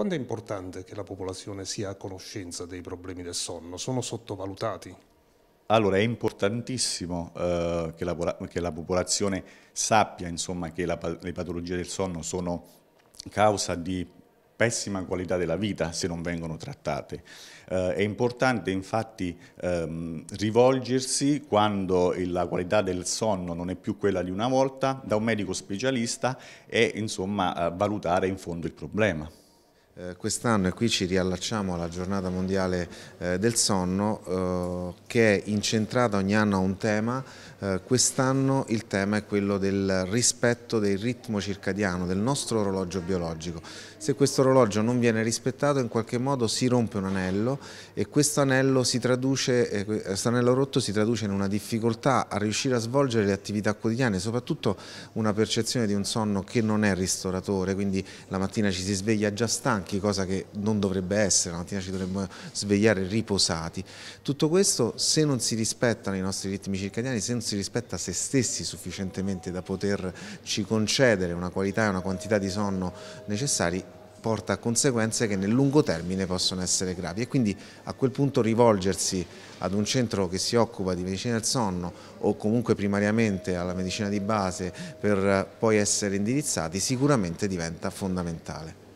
Quanto è importante che la popolazione sia a conoscenza dei problemi del sonno? Sono sottovalutati? Allora è importantissimo eh, che, la, che, la, popolazione sappia insomma, che la, le patologie del sonno sono causa di pessima qualità della vita se non vengono trattate. Eh, è importante infatti ehm, rivolgersi quando la qualità del sonno non è più quella di una volta da un medico specialista e insomma valutare in fondo il problema. Eh, quest'anno, e qui ci riallacciamo alla giornata mondiale eh, del sonno, eh, che è incentrata ogni anno a un tema, eh, quest'anno il tema è quello del rispetto del ritmo circadiano, del nostro orologio biologico. Se questo orologio non viene rispettato in qualche modo si rompe un anello e questo anello, si traduce, eh, questo anello rotto si traduce in una difficoltà a riuscire a svolgere le attività quotidiane, soprattutto una percezione di un sonno che non è ristoratore, quindi la mattina ci si sveglia già stanco stanchi, cosa che non dovrebbe essere, la mattina ci dovremmo svegliare riposati. Tutto questo se non si rispettano i nostri ritmi circadiani, se non si rispetta se stessi sufficientemente da poterci concedere una qualità e una quantità di sonno necessari, porta a conseguenze che nel lungo termine possono essere gravi e quindi a quel punto rivolgersi ad un centro che si occupa di medicina del sonno o comunque primariamente alla medicina di base per poi essere indirizzati sicuramente diventa fondamentale.